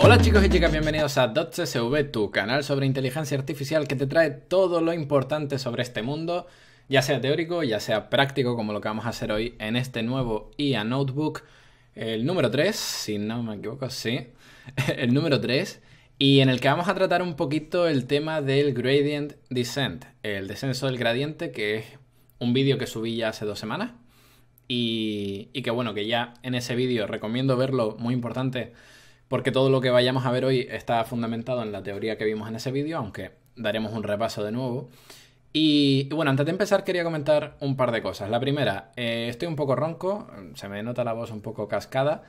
Hola chicos y chicas, bienvenidos a DotCSV, tu canal sobre inteligencia artificial que te trae todo lo importante sobre este mundo, ya sea teórico, ya sea práctico, como lo que vamos a hacer hoy en este nuevo IA e Notebook, el número 3, si no me equivoco, sí, el número 3, y en el que vamos a tratar un poquito el tema del gradient descent, el descenso del gradiente, que es un vídeo que subí ya hace dos semanas y, que bueno, que ya en ese vídeo recomiendo verlo, muy importante, porque todo lo que vayamos a ver hoy está fundamentado en la teoría que vimos en ese vídeo, aunque daremos un repaso de nuevo. Y, bueno, antes de empezar quería comentar un par de cosas. La primera, eh, estoy un poco ronco, se me nota la voz un poco cascada.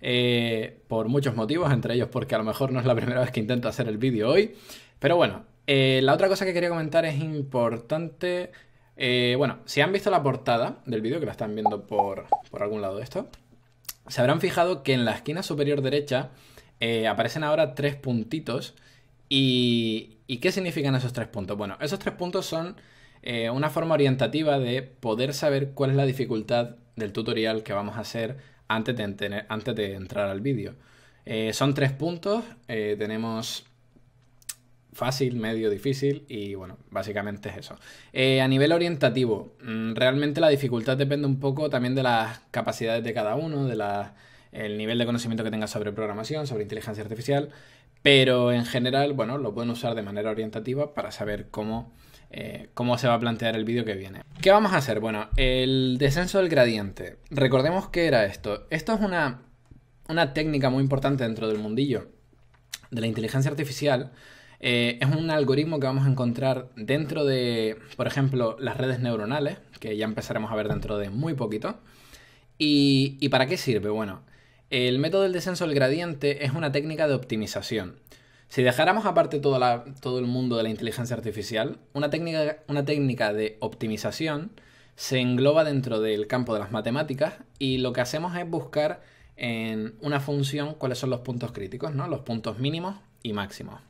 Eh, por muchos motivos, entre ellos porque a lo mejor no es la primera vez que intento hacer el vídeo hoy. Pero bueno, eh, la otra cosa que quería comentar es importante. Eh, bueno, si han visto la portada del vídeo, que la están viendo por, algún lado de esto, se habrán fijado que en la esquina superior derecha aparecen ahora tres puntitos. Y, qué significan esos tres puntos? Bueno, esos tres puntos son una forma orientativa de poder saber cuál es la dificultad del tutorial que vamos a hacer antes de, entrar al vídeo. Eh, son tres puntos, eh, tenemos fácil, medio, difícil y bueno, básicamente es eso. Eh, a nivel orientativo, mm, realmente la dificultad depende un poco también de las capacidades de cada uno, de el nivel de conocimiento que tenga sobre programación, sobre inteligencia artificial, pero en general, bueno, lo pueden usar de manera orientativa para saber cómo eh, cómo se va a plantear el vídeo que viene. ¿Qué vamos a hacer? Bueno, el descenso del gradiente. Recordemos qué era esto. Esto es una, técnica muy importante dentro del mundillo de la inteligencia artificial. Eh, es un algoritmo que vamos a encontrar dentro de, por ejemplo, las redes neuronales, que ya empezaremos a ver dentro de muy poquito. y para qué sirve? Bueno, el método del descenso del gradiente es una técnica de optimización. Si dejáramos aparte todo, todo el mundo de la inteligencia artificial, una técnica, una técnica de optimización se engloba dentro del campo de las matemáticas y lo que hacemos es buscar en una función cuáles son los puntos críticos, ¿no? Los puntos mínimos y máximos.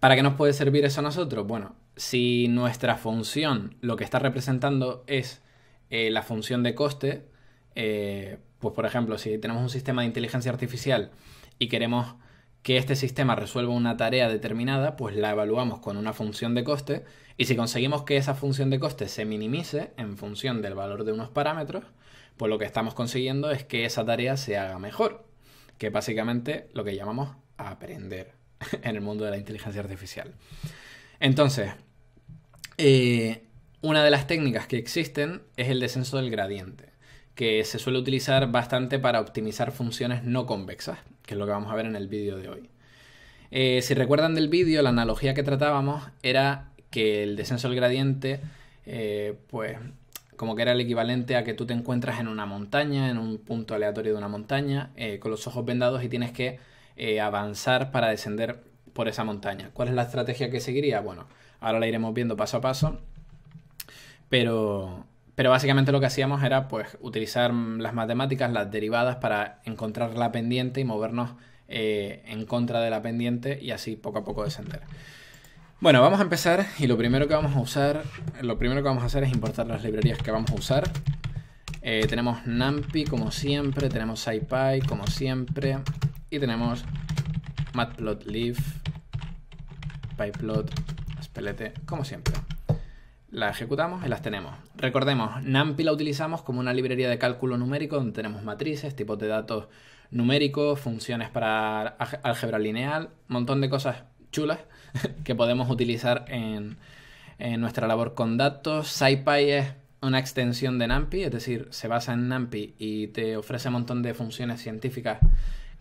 ¿Para qué nos puede servir eso a nosotros? Bueno, si nuestra función lo que está representando es eh, la función de coste, eh, pues por ejemplo, si tenemos un sistema de inteligencia artificial y queremos que este sistema resuelva una tarea determinada, pues la evaluamos con una función de coste y si conseguimos que esa función de coste se minimice en función del valor de unos parámetros, pues lo que estamos consiguiendo es que esa tarea se haga mejor, que básicamente lo que llamamos aprender en el mundo de la inteligencia artificial. Entonces, eh, una de las técnicas que existen es el descenso del gradiente que se suele utilizar bastante para optimizar funciones no convexas, que es lo que vamos a ver en el vídeo de hoy. Eh, si recuerdan del vídeo, la analogía que tratábamos era que el descenso del gradiente, eh, pues como que era el equivalente a que tú te encuentras en una montaña, en un punto aleatorio de una montaña, eh, con los ojos vendados y tienes que avanzar para descender por esa montaña. ¿Cuál es la estrategia que seguiría? Bueno, ahora la iremos viendo paso a paso, pero pero básicamente lo que hacíamos era pues utilizar las matemáticas, las derivadas para encontrar la pendiente y movernos eh, en contra de la pendiente y así poco a poco descender. Bueno, vamos a empezar y lo primero que vamos a usar, lo primero que vamos a hacer es importar las librerías que vamos a usar. Eh, tenemos NumPy como siempre, tenemos SciPy como siempre y tenemos matplotlib, pyplot, spelete como siempre la ejecutamos y las tenemos. Recordemos, NumPy la utilizamos como una librería de cálculo numérico donde tenemos matrices, tipos de datos numéricos, funciones para álgebra lineal, un montón de cosas chulas que podemos utilizar en, nuestra labor con datos. SciPy es una extensión de Nampi, es decir, se basa en nampi y te ofrece un montón de funciones científicas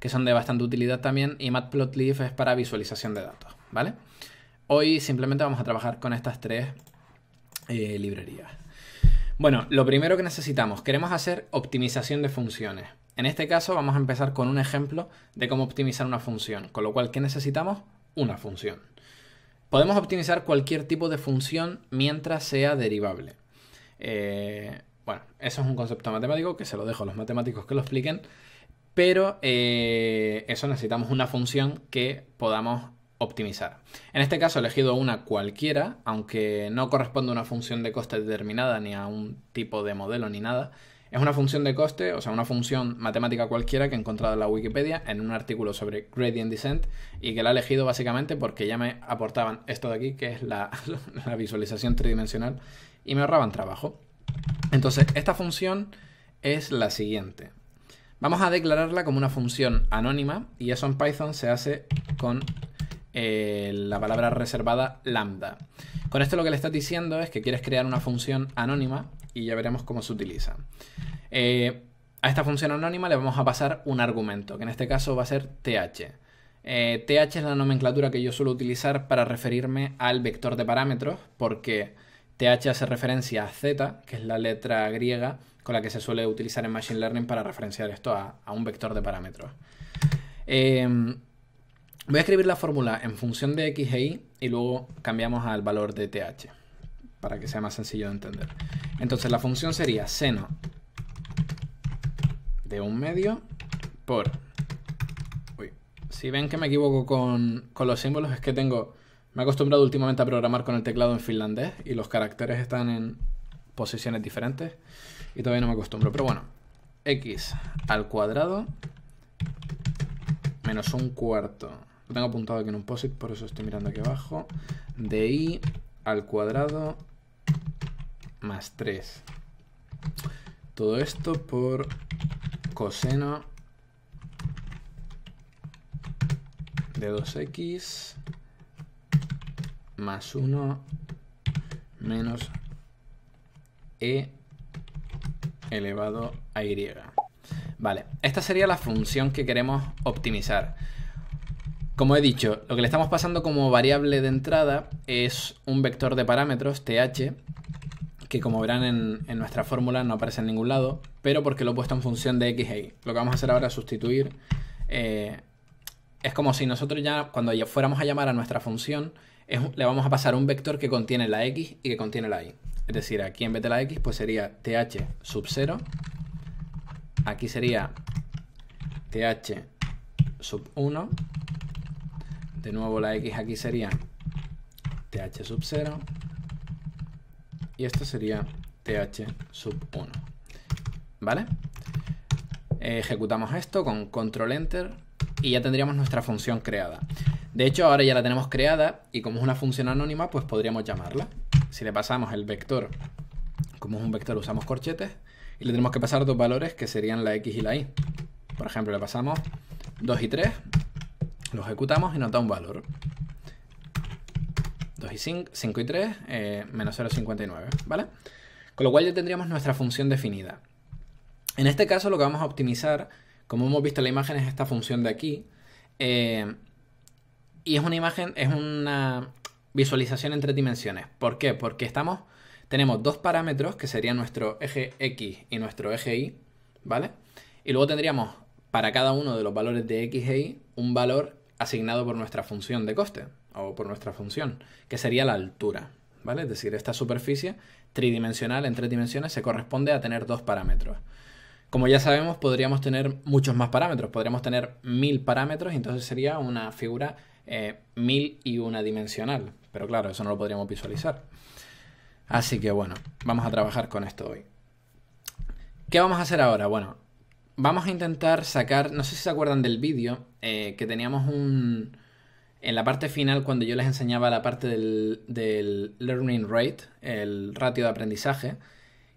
que son de bastante utilidad también. Y Matplotlib es para visualización de datos, ¿vale? Hoy simplemente vamos a trabajar con estas tres eh, librerías. Bueno, lo primero que necesitamos, queremos hacer optimización de funciones. En este caso vamos a empezar con un ejemplo de cómo optimizar una función, con lo cual, ¿qué necesitamos? Una función. Podemos optimizar cualquier tipo de función mientras sea derivable. Eh, bueno, eso es un concepto matemático que se lo dejo a los matemáticos que lo expliquen, pero eh, eso necesitamos una función que podamos optimizar. En este caso he elegido una cualquiera, aunque no corresponde a una función de coste determinada ni a un tipo de modelo ni nada. Es una función de coste, o sea, una función matemática cualquiera que he encontrado en la Wikipedia en un artículo sobre gradient descent y que la he elegido básicamente porque ya me aportaban esto de aquí, que es la, la visualización tridimensional, y me ahorraban trabajo. Entonces, esta función es la siguiente. Vamos a declararla como una función anónima y eso en Python se hace con eh, la palabra reservada lambda. Con esto lo que le estás diciendo es que quieres crear una función anónima y ya veremos cómo se utiliza. Eh, a esta función anónima le vamos a pasar un argumento, que en este caso va a ser th. Eh, th es la nomenclatura que yo suelo utilizar para referirme al vector de parámetros, porque th hace referencia a z, que es la letra griega con la que se suele utilizar en Machine Learning para referenciar esto a, un vector de parámetros. Voy a escribir la fórmula en función de x e y y luego cambiamos al valor de th para que sea más sencillo de entender. Entonces la función sería seno de un medio por... Uy, si ven que me equivoco con, con los símbolos es que tengo... Me he acostumbrado últimamente a programar con el teclado en finlandés y los caracteres están en posiciones diferentes y todavía no me acostumbro. Pero bueno, x al cuadrado menos un cuarto lo tengo apuntado aquí en un POSIT, por eso estoy mirando aquí abajo. De i al cuadrado más 3. Todo esto por coseno de 2x más 1 menos e elevado a y. Vale, esta sería la función que queremos optimizar. Como he dicho, lo que le estamos pasando como variable de entrada es un vector de parámetros, th, que como verán en, nuestra fórmula no aparece en ningún lado, pero porque lo he puesto en función de x e y. Lo que vamos a hacer ahora es sustituir. Eh, es como si nosotros ya, cuando fuéramos a llamar a nuestra función, le vamos a pasar un vector que contiene la x y que contiene la y. Es decir, aquí en vez de la x, pues sería th sub 0. Aquí sería th sub 1 de este nuevo la x aquí sería th sub 0 y esto sería th sub 1 ¿vale? Eh, ejecutamos esto con control enter y ya tendríamos nuestra función creada de hecho ahora ya la tenemos creada y como es una función anónima pues podríamos llamarla si le pasamos el vector como es un vector usamos corchetes y le tenemos que pasar dos valores que serían la x y la y por ejemplo le pasamos 2 y 3 lo ejecutamos y nos da un valor. 2 y 5, 5 y 3, eh, menos 0,59, ¿vale? Con lo cual ya tendríamos nuestra función definida. En este caso lo que vamos a optimizar, como hemos visto en la imagen, es esta función de aquí. Eh, y es una imagen, es una visualización en tres dimensiones. ¿Por qué? Porque estamos, tenemos dos parámetros que serían nuestro eje X y nuestro eje Y, ¿vale? Y luego tendríamos para cada uno de los valores de X e Y un valor asignado por nuestra función de coste o por nuestra función, que sería la altura. ¿vale? Es decir, esta superficie tridimensional en tres dimensiones se corresponde a tener dos parámetros. Como ya sabemos, podríamos tener muchos más parámetros, podríamos tener mil parámetros y entonces sería una figura eh, mil y una dimensional. Pero claro, eso no lo podríamos visualizar. Así que bueno, vamos a trabajar con esto hoy. ¿Qué vamos a hacer ahora? Bueno, vamos a intentar sacar, no sé si se acuerdan del vídeo, eh, que teníamos un... En la parte final, cuando yo les enseñaba la parte del, learning rate, el ratio de aprendizaje,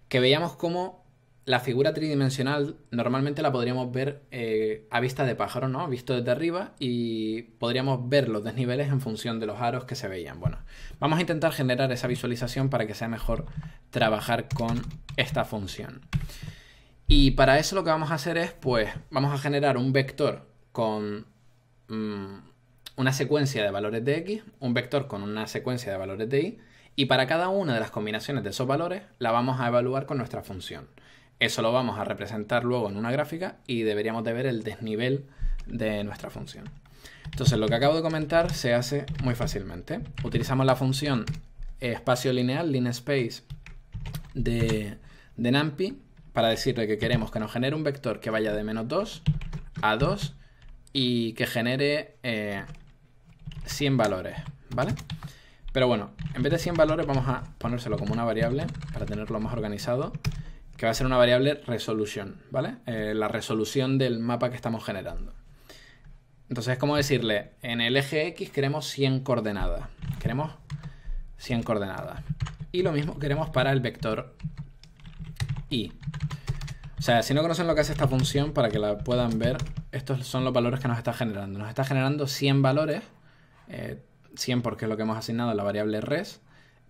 que veíamos cómo la figura tridimensional normalmente la podríamos ver eh, a vista de pájaro, ¿no? Visto desde arriba y podríamos ver los desniveles en función de los aros que se veían. Bueno, vamos a intentar generar esa visualización para que sea mejor trabajar con esta función. Y para eso lo que vamos a hacer es, pues, vamos a generar un vector con mm, una secuencia de valores de x, un vector con una secuencia de valores de y, y para cada una de las combinaciones de esos valores la vamos a evaluar con nuestra función. Eso lo vamos a representar luego en una gráfica y deberíamos de ver el desnivel de nuestra función. Entonces lo que acabo de comentar se hace muy fácilmente. Utilizamos la función espacio lineal, linspace de, de NumPy para decirle que queremos que nos genere un vector que vaya de menos 2 a 2 y que genere 100 eh, valores, ¿vale? Pero bueno, en vez de 100 valores vamos a ponérselo como una variable para tenerlo más organizado, que va a ser una variable resolución, ¿vale? Eh, la resolución del mapa que estamos generando. Entonces es como decirle, en el eje X queremos 100 coordenadas, queremos 100 coordenadas. Y lo mismo queremos para el vector o sea, si no conocen lo que hace esta función, para que la puedan ver, estos son los valores que nos está generando. Nos está generando 100 valores, 100 eh, porque es lo que hemos asignado a la variable res,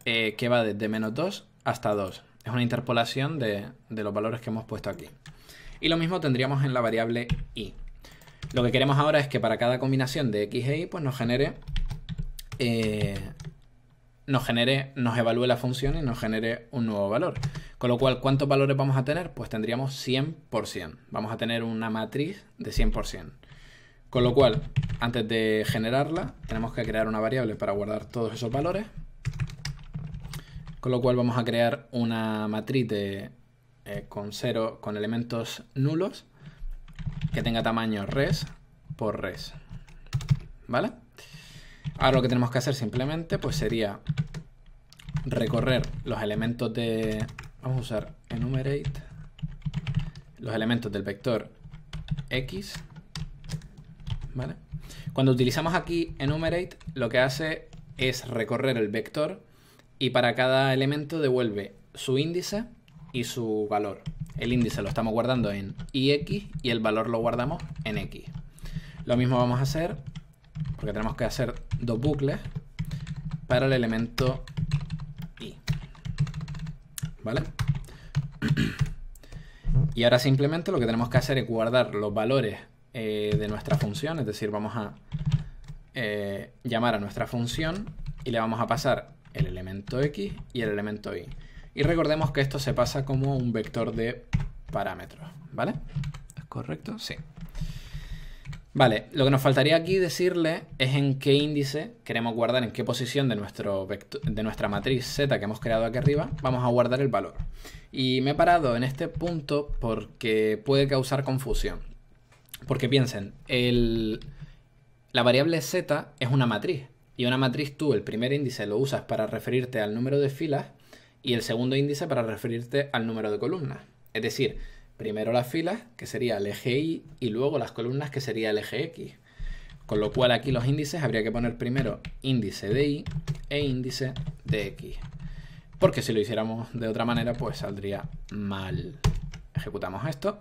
eh, que va desde menos 2 hasta 2. Es una interpolación de, los valores que hemos puesto aquí. Y lo mismo tendríamos en la variable i. Lo que queremos ahora es que para cada combinación de x e y pues nos genere eh, nos genere, nos evalúe la función y nos genere un nuevo valor. Con lo cual, ¿cuántos valores vamos a tener? Pues tendríamos 100%. Vamos a tener una matriz de 100%. Con lo cual, antes de generarla, tenemos que crear una variable para guardar todos esos valores. Con lo cual vamos a crear una matriz de, eh, con, cero, con elementos nulos que tenga tamaño res por res. ¿Vale? Ahora lo que tenemos que hacer simplemente pues sería recorrer los elementos de... Vamos a usar enumerate. Los elementos del vector x. ¿Vale? Cuando utilizamos aquí enumerate, lo que hace es recorrer el vector y para cada elemento devuelve su índice y su valor. El índice lo estamos guardando en ix y el valor lo guardamos en x. Lo mismo vamos a hacer porque tenemos que hacer dos bucles para el elemento i. ¿Vale? Y ahora simplemente lo que tenemos que hacer es guardar los valores eh, de nuestra función, es decir, vamos a eh, llamar a nuestra función y le vamos a pasar el elemento x y el elemento y. Y recordemos que esto se pasa como un vector de parámetros, ¿vale? ¿Es correcto? Sí. Vale, lo que nos faltaría aquí decirle es en qué índice queremos guardar, en qué posición de, nuestro de nuestra matriz Z que hemos creado aquí arriba, vamos a guardar el valor. Y me he parado en este punto porque puede causar confusión. Porque piensen, el, la variable Z es una matriz. Y una matriz tú, el primer índice lo usas para referirte al número de filas y el segundo índice para referirte al número de columnas. Es decir, Primero las filas, que sería el eje Y, y luego las columnas, que sería el eje X. Con lo cual aquí los índices habría que poner primero índice de Y e índice de X. Porque si lo hiciéramos de otra manera, pues saldría mal. Ejecutamos esto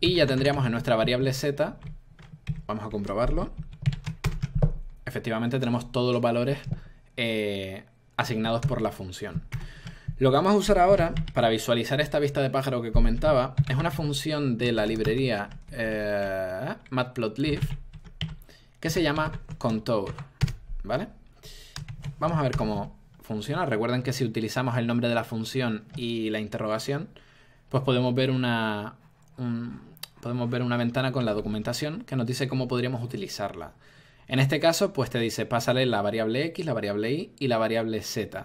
y ya tendríamos en nuestra variable Z, vamos a comprobarlo, efectivamente tenemos todos los valores eh, asignados por la función. Lo que vamos a usar ahora para visualizar esta vista de pájaro que comentaba es una función de la librería eh, matplotlib que se llama contour, ¿vale? Vamos a ver cómo funciona. Recuerden que si utilizamos el nombre de la función y la interrogación, pues podemos ver una, podemos ver una ventana con la documentación que nos dice cómo podríamos utilizarla. En este caso, pues te dice, pásale la variable x, la variable y y la variable z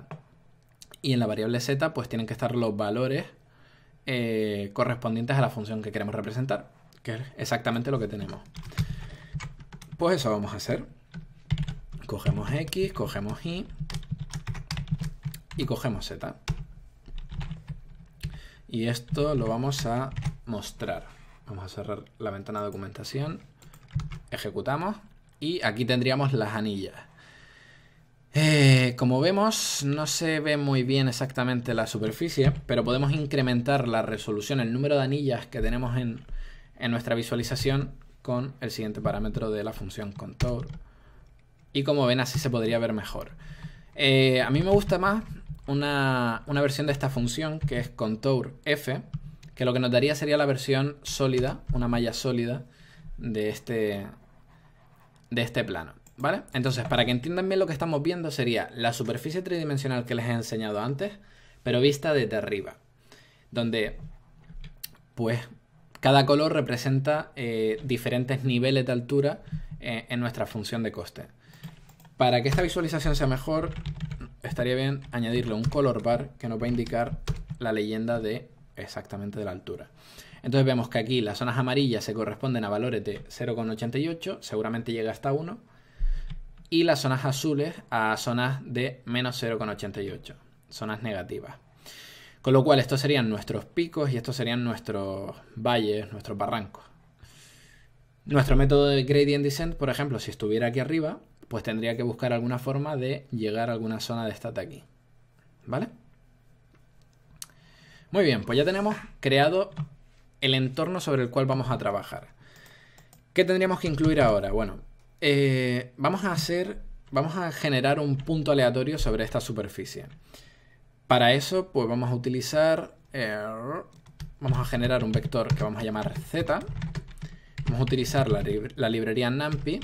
y en la variable z pues tienen que estar los valores eh, correspondientes a la función que queremos representar, que es exactamente lo que tenemos. Pues eso vamos a hacer. Cogemos x, cogemos y y cogemos z. Y esto lo vamos a mostrar. Vamos a cerrar la ventana de documentación, ejecutamos y aquí tendríamos las anillas. Eh, como vemos, no se ve muy bien exactamente la superficie, pero podemos incrementar la resolución, el número de anillas que tenemos en, nuestra visualización con el siguiente parámetro de la función contour. Y como ven, así se podría ver mejor. Eh, a mí me gusta más una, versión de esta función que es contour f, que lo que nos daría sería la versión sólida, una malla sólida de este, de este plano. ¿Vale? Entonces, para que entiendan bien lo que estamos viendo sería la superficie tridimensional que les he enseñado antes, pero vista desde arriba, donde pues cada color representa eh, diferentes niveles de altura eh, en nuestra función de coste. Para que esta visualización sea mejor, estaría bien añadirle un color bar que nos va a indicar la leyenda de exactamente de la altura. Entonces vemos que aquí las zonas amarillas se corresponden a valores de 0,88, seguramente llega hasta 1, y las zonas azules a zonas de menos 0,88, zonas negativas. Con lo cual estos serían nuestros picos y estos serían nuestros valles, nuestros barrancos. Nuestro método de gradient descent, por ejemplo, si estuviera aquí arriba, pues tendría que buscar alguna forma de llegar a alguna zona de esta de aquí. ¿Vale? Muy bien, pues ya tenemos creado el entorno sobre el cual vamos a trabajar. ¿Qué tendríamos que incluir ahora? Bueno, eh, vamos a hacer, vamos a generar un punto aleatorio sobre esta superficie. Para eso, pues vamos a utilizar, eh, vamos a generar un vector que vamos a llamar z. Vamos a utilizar la, librería NumPy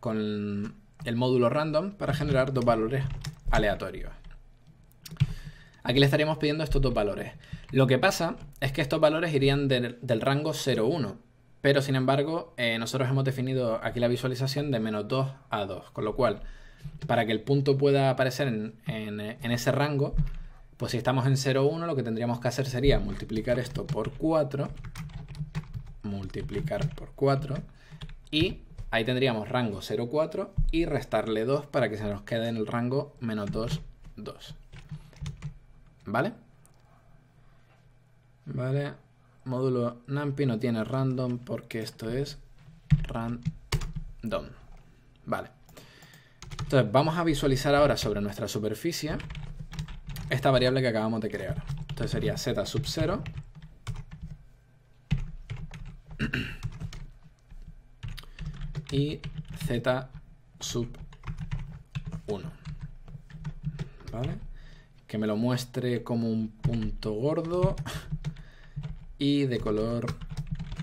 con el módulo random para generar dos valores aleatorios. Aquí le estaríamos pidiendo estos dos valores. Lo que pasa es que estos valores irían del, del rango 0,1 pero sin embargo, eh, nosotros hemos definido aquí la visualización de menos 2 a 2, con lo cual, para que el punto pueda aparecer en, en ese rango, pues si estamos en 0, 1, lo que tendríamos que hacer sería multiplicar esto por 4, multiplicar por 4, y ahí tendríamos rango 0, 4, y restarle 2 para que se nos quede en el rango menos 2, 2. ¿Vale? Vale, módulo NumPy no tiene random porque esto es random. Vale. Entonces vamos a visualizar ahora sobre nuestra superficie esta variable que acabamos de crear. Entonces sería z sub 0. Y z sub 1. ¿Vale? Que me lo muestre como un punto gordo. y de color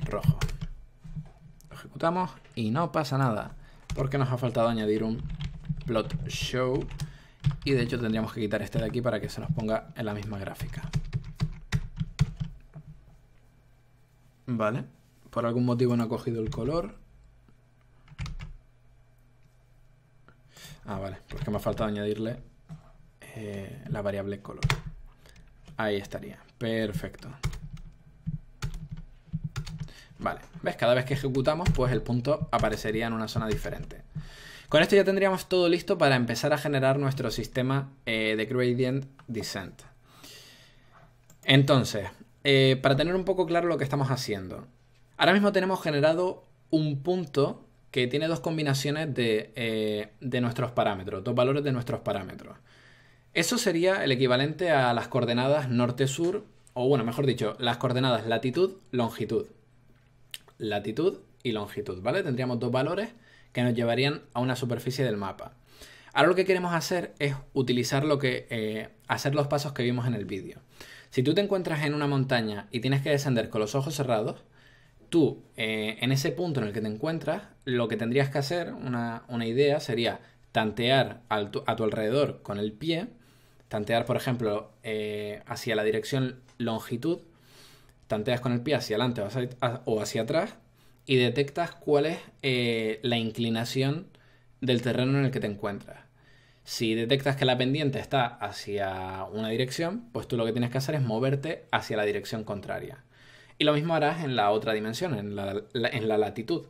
rojo. ejecutamos y no pasa nada, porque nos ha faltado añadir un plot show y de hecho tendríamos que quitar este de aquí para que se nos ponga en la misma gráfica. Vale, por algún motivo no ha cogido el color. Ah, vale, porque me ha faltado añadirle eh, la variable color. Ahí estaría, perfecto. Vale, ¿ves? Cada vez que ejecutamos, pues el punto aparecería en una zona diferente. Con esto ya tendríamos todo listo para empezar a generar nuestro sistema eh, de gradient descent. Entonces, eh, para tener un poco claro lo que estamos haciendo. Ahora mismo tenemos generado un punto que tiene dos combinaciones eh, de nuestros parámetros, dos valores de nuestros parámetros. Eso sería el equivalente a las coordenadas norte-sur, o bueno, mejor dicho, las coordenadas latitud-longitud latitud y longitud, ¿vale? Tendríamos dos valores que nos llevarían a una superficie del mapa. Ahora lo que queremos hacer es utilizar lo que, eh, hacer los pasos que vimos en el vídeo. Si tú te encuentras en una montaña y tienes que descender con los ojos cerrados, tú eh, en ese punto en el que te encuentras, lo que tendrías que hacer, una, idea, sería tantear a tu alrededor con el pie, tantear por ejemplo eh, hacia la dirección longitud tanteas con el pie hacia adelante o hacia, atrás y detectas cuál es eh, la inclinación del terreno en el que te encuentras. Si detectas que la pendiente está hacia una dirección, pues tú lo que tienes que hacer es moverte hacia la dirección contraria. Y lo mismo harás en la otra dimensión, en la, en la latitud.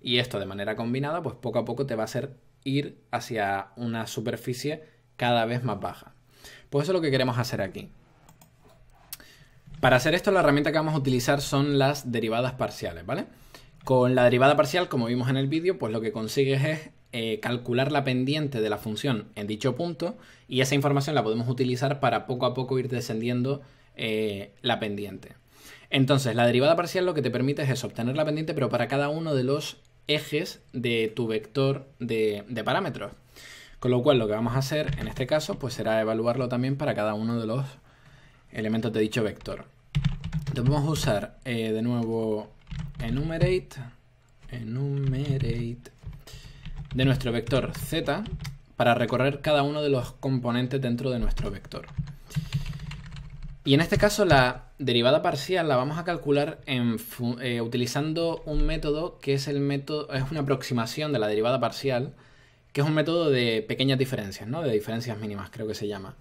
Y esto de manera combinada, pues poco a poco te va a hacer ir hacia una superficie cada vez más baja. Pues eso es lo que queremos hacer aquí. Para hacer esto, la herramienta que vamos a utilizar son las derivadas parciales, ¿vale? Con la derivada parcial, como vimos en el vídeo, pues lo que consigues es eh, calcular la pendiente de la función en dicho punto y esa información la podemos utilizar para poco a poco ir descendiendo eh, la pendiente. Entonces, la derivada parcial lo que te permite es obtener la pendiente, pero para cada uno de los ejes de tu vector de, de parámetros. Con lo cual, lo que vamos a hacer en este caso, pues será evaluarlo también para cada uno de los elementos de dicho vector. Vamos a usar eh, de nuevo enumerate, enumerate de nuestro vector z para recorrer cada uno de los componentes dentro de nuestro vector. Y en este caso la derivada parcial la vamos a calcular eh, utilizando un método que es el método es una aproximación de la derivada parcial, que es un método de pequeñas diferencias, ¿no? De diferencias mínimas creo que se llama.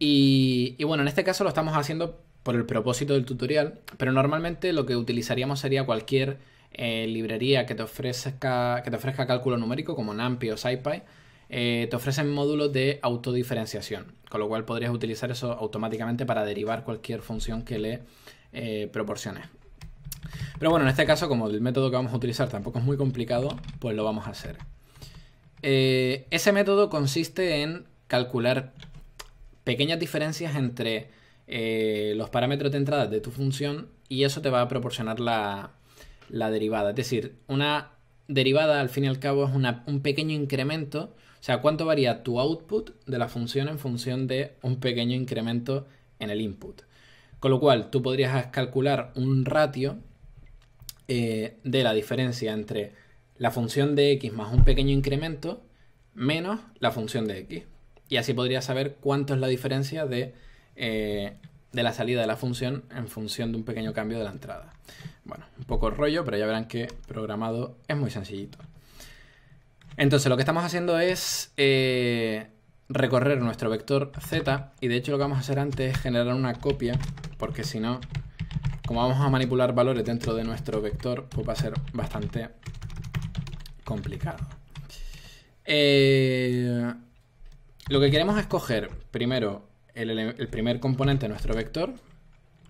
Y, y bueno, en este caso lo estamos haciendo por el propósito del tutorial, pero normalmente lo que utilizaríamos sería cualquier eh, librería que te, ofrezca, que te ofrezca cálculo numérico, como NumPy o SciPy, eh, te ofrecen módulos de autodiferenciación, con lo cual podrías utilizar eso automáticamente para derivar cualquier función que le eh, proporciones. Pero bueno, en este caso, como el método que vamos a utilizar tampoco es muy complicado, pues lo vamos a hacer. ese método consiste en calcular pequeñas diferencias entre eh, los parámetros de entrada de tu función y eso te va a proporcionar la, derivada. Es decir, una derivada al fin y al cabo es un pequeño incremento. O sea, cuánto varía tu output de la función en función de un pequeño incremento en el input. Con lo cual, tú podrías calcular un ratio eh, de la diferencia entre la función de x más un pequeño incremento menos la función de x. Y así podrías saber cuánto es la diferencia de eh, de la salida de la función en función de un pequeño cambio de la entrada. Bueno, un poco rollo, pero ya verán que programado es muy sencillito. Entonces lo que estamos haciendo es eh, recorrer nuestro vector z y de hecho lo que vamos a hacer antes es generar una copia porque si no, como vamos a manipular valores dentro de nuestro vector, pues va a ser bastante complicado. Eh, lo que queremos es coger primero el, primer componente de nuestro vector,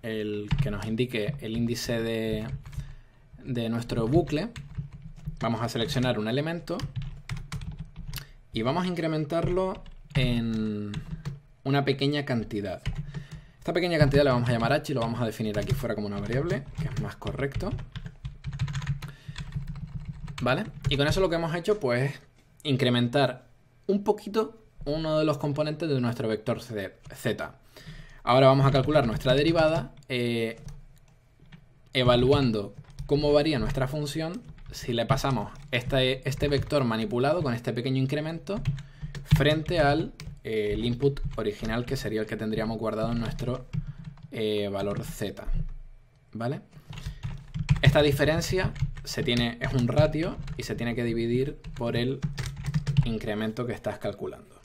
el que nos indique el índice de, nuestro bucle, vamos a seleccionar un elemento y vamos a incrementarlo en una pequeña cantidad. Esta pequeña cantidad la vamos a llamar h y lo vamos a definir aquí fuera como una variable, que es más correcto. ¿Vale? Y con eso lo que hemos hecho pues incrementar un poquito uno de los componentes de nuestro vector z. Ahora vamos a calcular nuestra derivada eh, evaluando cómo varía nuestra función si le pasamos este, vector manipulado con este pequeño incremento frente al eh, input original que sería el que tendríamos guardado en nuestro eh, valor z. ¿Vale? Esta diferencia se tiene, es un ratio y se tiene que dividir por el incremento que estás calculando.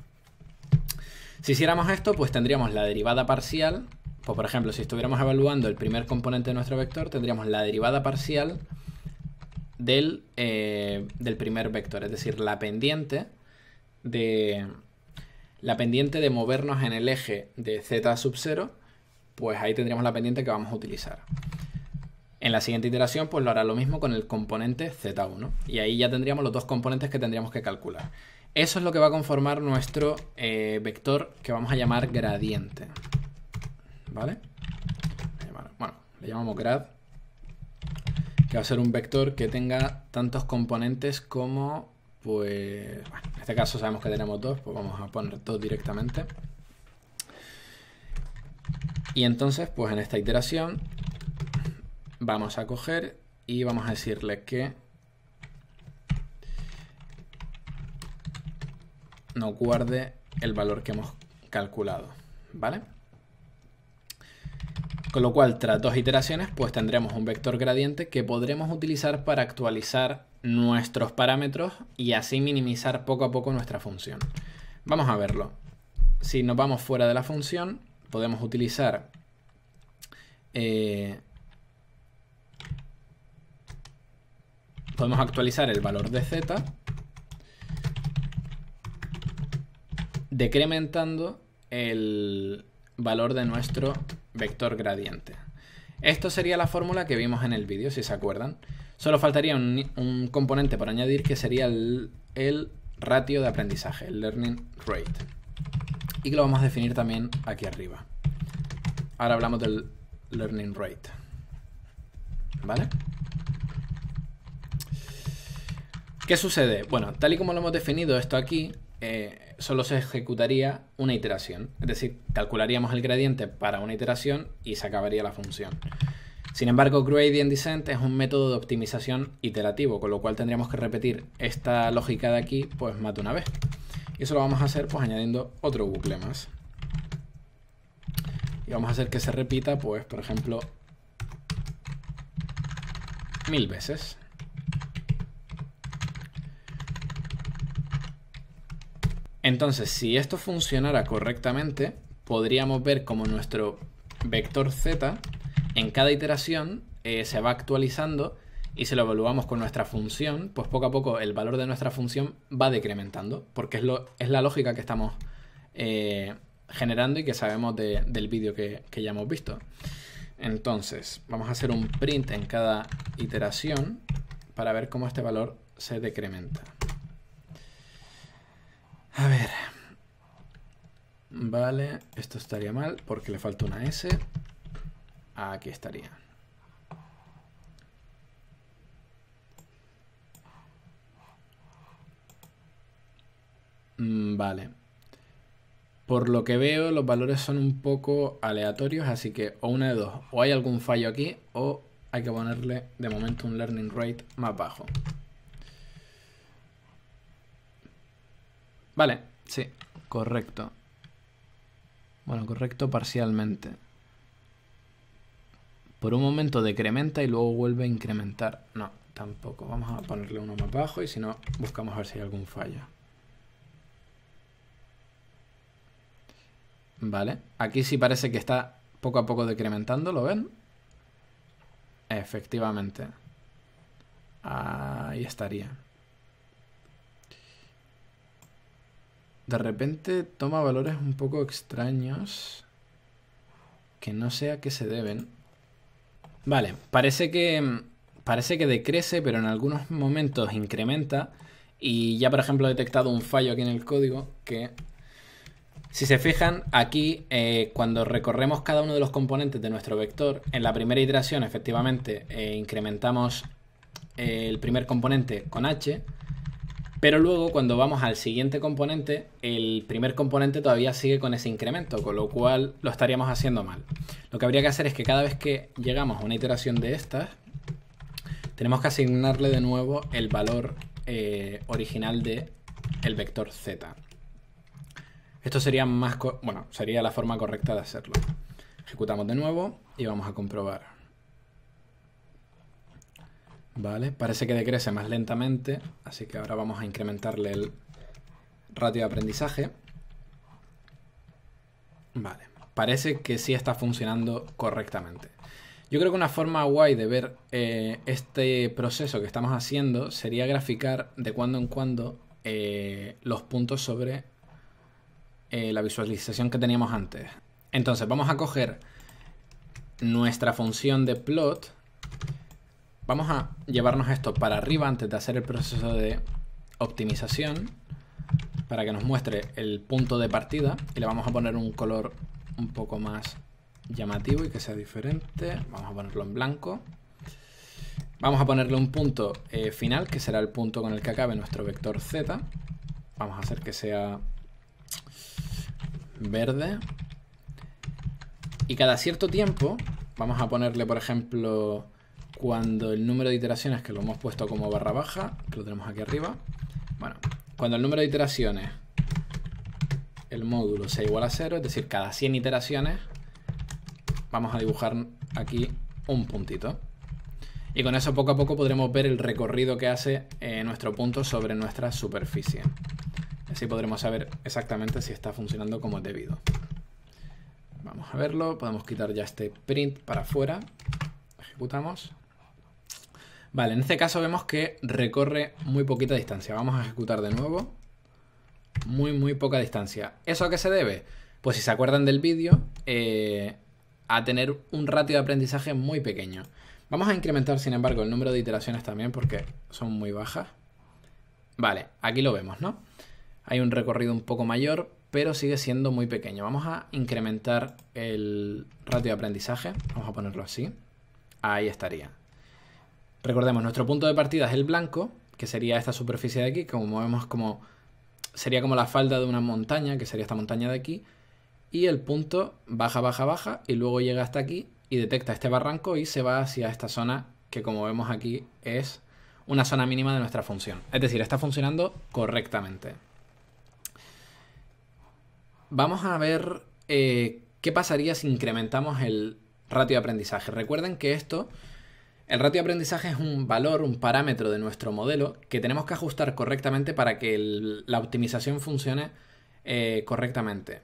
Si hiciéramos esto, pues tendríamos la derivada parcial. Pues por ejemplo, si estuviéramos evaluando el primer componente de nuestro vector, tendríamos la derivada parcial del, eh, primer vector, es decir, la pendiente de la pendiente de movernos en el eje de z sub 0, pues ahí tendríamos la pendiente que vamos a utilizar. En la siguiente iteración, pues lo hará lo mismo con el componente z1. Y ahí ya tendríamos los dos componentes que tendríamos que calcular. Eso es lo que va a conformar nuestro eh, vector que vamos a llamar gradiente. Eh, ¿Vale? Bueno, le llamamos grad. Que va a ser un vector que tenga tantos componentes como, pues, en este caso sabemos que tenemos dos, pues vamos a poner dos directamente. Y entonces, pues en esta iteración, vamos a coger y vamos a decirle que no guarde el valor que hemos calculado, ¿vale? Con lo cual, tras dos iteraciones, pues tendremos un vector gradiente que podremos utilizar para actualizar nuestros parámetros y así minimizar poco a poco nuestra función. Vamos a verlo. Si nos vamos fuera de la función, podemos utilizar eh, podemos actualizar el valor de z decrementando el valor de nuestro vector gradiente. Esto sería la fórmula que vimos en el vídeo, si se acuerdan. Solo faltaría un, componente por añadir que sería el, el ratio de aprendizaje, el learning rate. Y lo vamos a definir también aquí arriba. Ahora hablamos del learning rate. ¿Vale? ¿Qué sucede? Bueno, tal y como lo hemos definido esto aquí, eh, solo se ejecutaría una iteración. Es decir, calcularíamos el gradiente para una iteración y se acabaría la función. Sin embargo, gradient descent es un método de optimización iterativo, con lo cual tendríamos que repetir esta lógica de aquí pues más de una vez. Y eso lo vamos a hacer pues añadiendo otro bucle más. Y vamos a hacer que se repita pues por ejemplo mil veces. Entonces, si esto funcionara correctamente, podríamos ver cómo nuestro vector z en cada iteración eh, se va actualizando y si lo evaluamos con nuestra función, pues poco a poco el valor de nuestra función va decrementando, porque es, la lógica que estamos eh, generando y que sabemos del vídeo que ya hemos visto. Entonces, vamos a hacer un print en cada iteración para ver cómo este valor se decrementa. A ver. Vale, esto estaría mal porque le falta una S. Aquí estaría. Mm, vale. Por lo que veo, los valores son un poco aleatorios, así que o una de dos, o hay algún fallo aquí, o hay que ponerle de momento un learning rate más bajo. Vale, sí, correcto. Bueno, correcto parcialmente. Por un momento decrementa y luego vuelve a incrementar. No, tampoco. Vamos a ponerle uno más abajo y si no, buscamos a ver si hay algún fallo. Vale, aquí sí parece que está poco a poco decrementando, ¿lo ven? Efectivamente. Ahí estaría. de repente toma valores un poco extraños que no sé a qué se deben. Vale, parece que mm, parece que decrece, pero en algunos momentos incrementa y ya por ejemplo he detectado un fallo aquí en el código que si se fijan, aquí eh, cuando recorremos cada uno de los componentes de nuestro vector, en la primera iteración efectivamente eh, incrementamos eh, el primer componente con h, pero luego, cuando vamos al siguiente componente, el primer componente todavía sigue con ese incremento, con lo cual lo estaríamos haciendo mal. Lo que habría que hacer es que cada vez que llegamos a una iteración de estas, tenemos que asignarle de nuevo el valor eh, original de el vector z. Esto sería más, bueno, sería la forma correcta de hacerlo. Ejecutamos de nuevo y vamos a comprobar. Vale, parece que decrece más lentamente, así que ahora vamos a incrementarle el ratio de aprendizaje. Vale, parece que sí está funcionando correctamente. Yo creo que una forma guay de ver eh, este proceso que estamos haciendo sería graficar de cuando en cuando eh, los puntos sobre eh, la visualización que teníamos antes. Entonces vamos a coger nuestra función de plot vamos a llevarnos esto para arriba antes de hacer el proceso de optimización para que nos muestre el punto de partida y le vamos a poner un color un poco más llamativo y que sea diferente. Vamos a ponerlo en blanco. Vamos a ponerle un punto eh, final, que será el punto con el que acabe nuestro vector z. Vamos a hacer que sea verde. Y cada cierto tiempo vamos a ponerle, por ejemplo, cuando el número de iteraciones, que lo hemos puesto como barra baja, lo tenemos aquí arriba, bueno, cuando el número de iteraciones, el módulo sea igual a 0, es decir, cada 100 iteraciones, vamos a dibujar aquí un puntito. Y con eso poco a poco podremos ver el recorrido que hace eh, nuestro punto sobre nuestra superficie. Así podremos saber exactamente si está funcionando como debido. Vamos a verlo, podemos quitar ya este print para afuera, ejecutamos Vale, en este caso vemos que recorre muy poquita distancia. Vamos a ejecutar de nuevo. Muy, muy poca distancia. ¿Eso a qué se debe? Pues si se acuerdan del vídeo, eh, a tener un ratio de aprendizaje muy pequeño. Vamos a incrementar, sin embargo, el número de iteraciones también porque son muy bajas. Vale, aquí lo vemos, ¿no? Hay un recorrido un poco mayor, pero sigue siendo muy pequeño. Vamos a incrementar el ratio de aprendizaje. Vamos a ponerlo así. Ahí estaría. Recordemos, nuestro punto de partida es el blanco, que sería esta superficie de aquí, como vemos como sería como la falda de una montaña, que sería esta montaña de aquí, y el punto baja, baja, baja, y luego llega hasta aquí y detecta este barranco y se va hacia esta zona que como vemos aquí es una zona mínima de nuestra función. Es decir, está funcionando correctamente. Vamos a ver eh, qué pasaría si incrementamos el ratio de aprendizaje. Recuerden que esto el ratio de aprendizaje es un valor, un parámetro de nuestro modelo que tenemos que ajustar correctamente para que la optimización funcione eh, correctamente.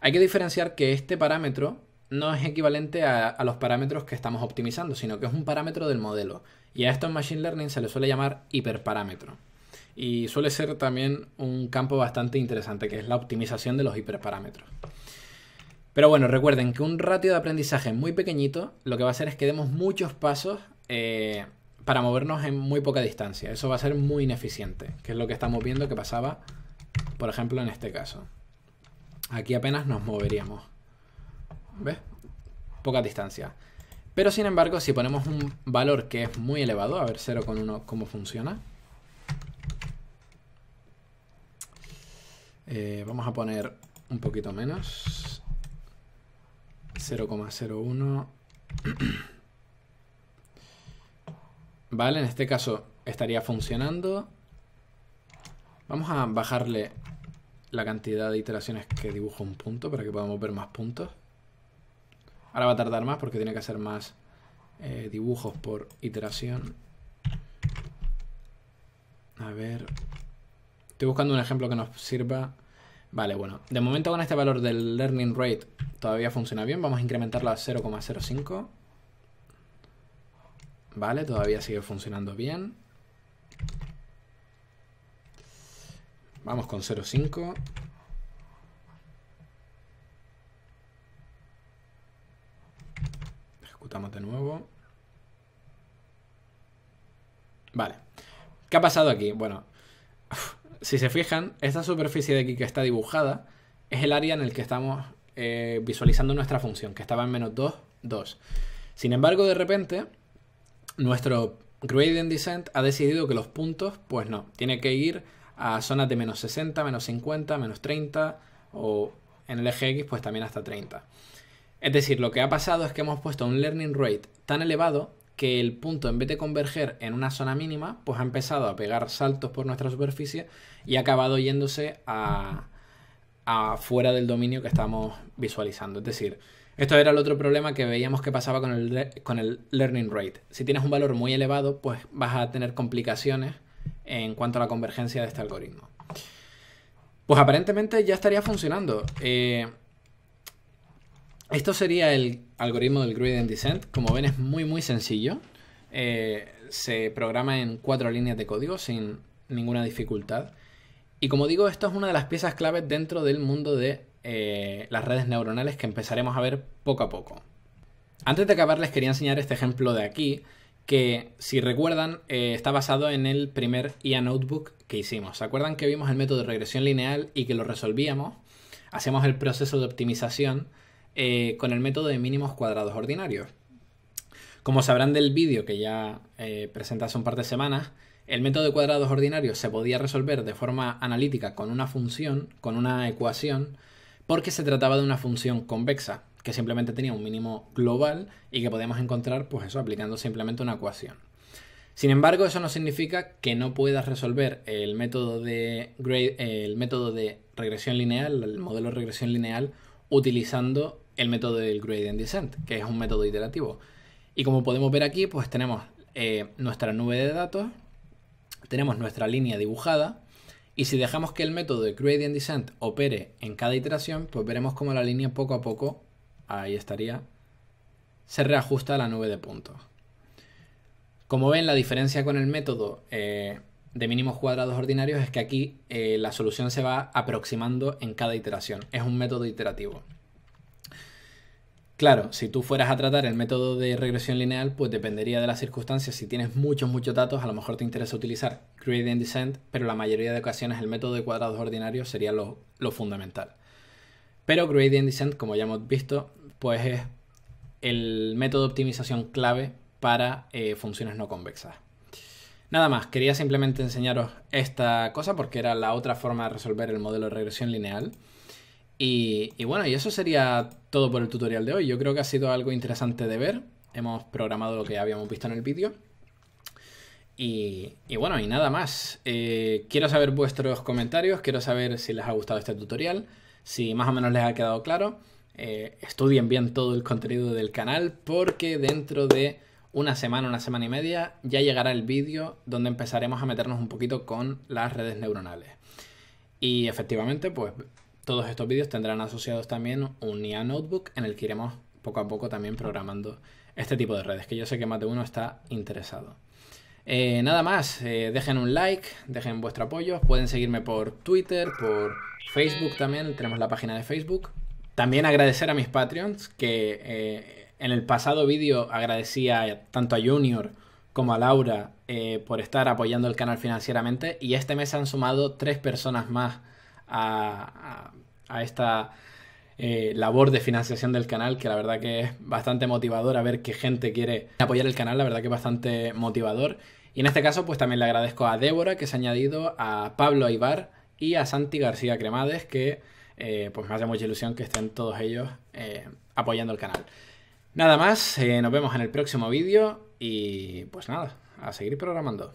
Hay que diferenciar que este parámetro no es equivalente a, a, los parámetros que estamos optimizando, sino que es un parámetro del modelo. Y a esto en Machine Learning se le suele llamar hiperparámetro. Y suele ser también un campo bastante interesante, que es la optimización de los hiperparámetros. Pero bueno, recuerden que un ratio de aprendizaje muy pequeñito lo que va a hacer es que demos muchos pasos eh, para movernos en muy poca distancia. Eso va a ser muy ineficiente, que es lo que estamos viendo que pasaba, por ejemplo, en este caso. Aquí apenas nos moveríamos. ¿Ves? Poca distancia. Pero sin embargo, si ponemos un valor que es muy elevado, a ver 0,1 cómo funciona. Eh, vamos a poner un poquito menos. 0,01. ¿Vale? En este caso estaría funcionando. Vamos a bajarle la cantidad de iteraciones que dibujo un punto para que podamos ver más puntos. Ahora va a tardar más porque tiene que hacer más eh, dibujos por iteración. A ver. Estoy buscando un ejemplo que nos sirva. Vale, bueno. De momento con este valor del learning rate todavía funciona bien. Vamos a incrementarlo a 0,05. Vale, todavía sigue funcionando bien. Vamos con 0.5. Ejecutamos de nuevo. Vale. ¿Qué ha pasado aquí? Bueno, si se fijan, esta superficie de aquí que está dibujada es el área en el que estamos eh, visualizando nuestra función, que estaba en menos 2, 2. Sin embargo, de repente nuestro Gradient Descent ha decidido que los puntos, pues no, tiene que ir a zonas de menos 60, menos 50, menos 30 o en el eje X pues también hasta 30. Es decir, lo que ha pasado es que hemos puesto un learning rate tan elevado que el punto en vez de converger en una zona mínima, pues ha empezado a pegar saltos por nuestra superficie y ha acabado yéndose a, a fuera del dominio que estamos visualizando. Es decir, esto era el otro problema que veíamos que pasaba con el, con el learning rate. Si tienes un valor muy elevado, pues vas a tener complicaciones en cuanto a la convergencia de este algoritmo. Pues aparentemente ya estaría funcionando. Eh, esto sería el algoritmo del gradient descent. Como ven es muy muy sencillo. Eh, se programa en cuatro líneas de código sin ninguna dificultad. Y como digo, esto es una de las piezas claves dentro del mundo de eh, las redes neuronales que empezaremos a ver poco a poco. Antes de acabar les quería enseñar este ejemplo de aquí, que si recuerdan eh, está basado en el primer IA Notebook que hicimos. ¿Se acuerdan que vimos el método de regresión lineal y que lo resolvíamos? Hacemos el proceso de optimización eh, con el método de mínimos cuadrados ordinarios. Como sabrán del vídeo que ya eh, presenté hace un par de semanas, el método de cuadrados ordinarios se podía resolver de forma analítica con una función, con una ecuación, porque se trataba de una función convexa, que simplemente tenía un mínimo global y que podemos encontrar, pues eso, aplicando simplemente una ecuación. Sin embargo, eso no significa que no puedas resolver el método de, el método de regresión lineal, el modelo de regresión lineal, utilizando el método del gradient descent, que es un método iterativo. Y como podemos ver aquí, pues tenemos eh, nuestra nube de datos, tenemos nuestra línea dibujada, y si dejamos que el método de gradient descent opere en cada iteración, pues veremos cómo la línea poco a poco, ahí estaría, se reajusta a la nube de puntos. Como ven, la diferencia con el método eh, de mínimos cuadrados ordinarios es que aquí eh, la solución se va aproximando en cada iteración. Es un método iterativo. Claro, si tú fueras a tratar el método de regresión lineal, pues dependería de las circunstancias. Si tienes muchos, muchos datos, a lo mejor te interesa utilizar gradient descent, pero la mayoría de ocasiones el método de cuadrados ordinarios sería lo, fundamental. Pero gradient descent, como ya hemos visto, pues es el método de optimización clave para eh, funciones no convexas. Nada más, quería simplemente enseñaros esta cosa porque era la otra forma de resolver el modelo de regresión lineal. Y, bueno, y eso sería todo por el tutorial de hoy. Yo creo que ha sido algo interesante de ver. Hemos programado lo que habíamos visto en el vídeo. Y, bueno, y nada más. Eh, quiero saber vuestros comentarios, quiero saber si les ha gustado este tutorial, si más o menos les ha quedado claro. Eh, estudien bien todo el contenido del canal porque dentro de una semana, una semana y media, ya llegará el vídeo donde empezaremos a meternos un poquito con las redes neuronales. Y efectivamente, pues todos estos vídeos tendrán asociados también un IA Notebook en el que iremos poco a poco también programando este tipo de redes, que yo sé que más de uno está interesado. Eh, nada más, eh, dejen un like, dejen vuestro apoyo, pueden seguirme por Twitter, por Facebook también, tenemos la página de Facebook. También agradecer a mis Patreons, que eh, en el pasado vídeo agradecía tanto a Junior como a Laura por estar apoyando el canal financieramente y este mes han sumado tres personas más a, esta eh, labor de financiación del canal, que la verdad que es bastante motivador a ver qué gente quiere apoyar el canal, la verdad que es bastante motivador. Y en este caso, pues también le agradezco a Débora, que se ha añadido, a Pablo Aibar y a Santi García Cremades, que eh, pues me hace mucha ilusión que estén todos ellos eh, apoyando el canal. Nada más, nos vemos en el próximo vídeo y pues nada, a seguir programando.